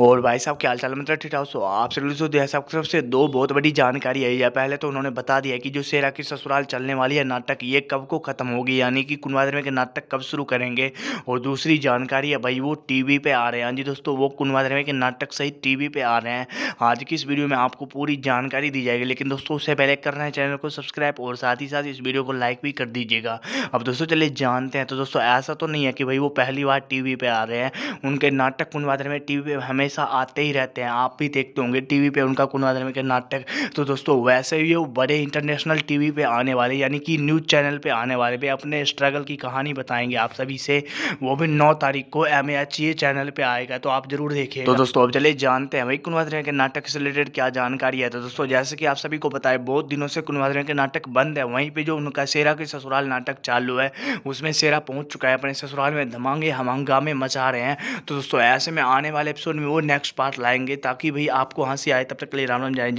और भाई साहब क्या हाल मतलब ठीक ठाक सो आप तो साहब की तरफ से दो बहुत बड़ी जानकारी आई है पहले तो उन्होंने बता दिया कि जो सेरा की ससुराल चलने वाली है नाटक ये कब को ख़त्म होगी यानी कि कुनवादर में के नाटक कब शुरू करेंगे और दूसरी जानकारी है भाई वो टीवी पे आ रहे हैं हाँ जी दोस्तों वो कुनवादर में के नाटक सही टी वी आ रहे हैं आज की इस वीडियो में आपको पूरी जानकारी दी जाएगी लेकिन दोस्तों उससे पहले करना है चैनल को सब्सक्राइब और साथ ही साथ इस वीडियो को लाइक भी कर दीजिएगा अब दोस्तों चलिए जानते हैं तो दोस्तों ऐसा तो नहीं है कि भाई वो पहली बार टी पे आ रहे हैं उनके नाटक कुनवादर में टी हमें हमेशा आते ही रहते हैं आप भी देखते होंगे टीवी पे उनका कुणाल के नाटक तो दोस्तों वैसे ही वो बड़े इंटरनेशनल टीवी पे आने वाले यानी कि न्यूज़ चैनल पे आने वाले भी अपने स्ट्रगल की कहानी बताएंगे आप सभी से वो भी नौ तारीख को एम ये चैनल पर आएगा तो आप जरूर देखिए तो दोस्तों अब चले जानते हैं भाई कुणाल के नाटक से रिलेटेड क्या जानकारी है तो दोस्तों जैसे कि आप सभी को बताए बहुत दिनों से कुणाल के नाटक बंद है वहीं पर जो उनका शेरा के ससुराल नाटक चालू है उसमें शेरा पहुँच चुका है अपने ससुराल में धमांगे हमांगा में मचा रहे हैं तो दोस्तों ऐसे में आने वाले एपिसोड में वो नेक्स्ट पार्ट लाएंगे ताकि भाई आपको हंसी आए तब तक के लिए राम राम जाए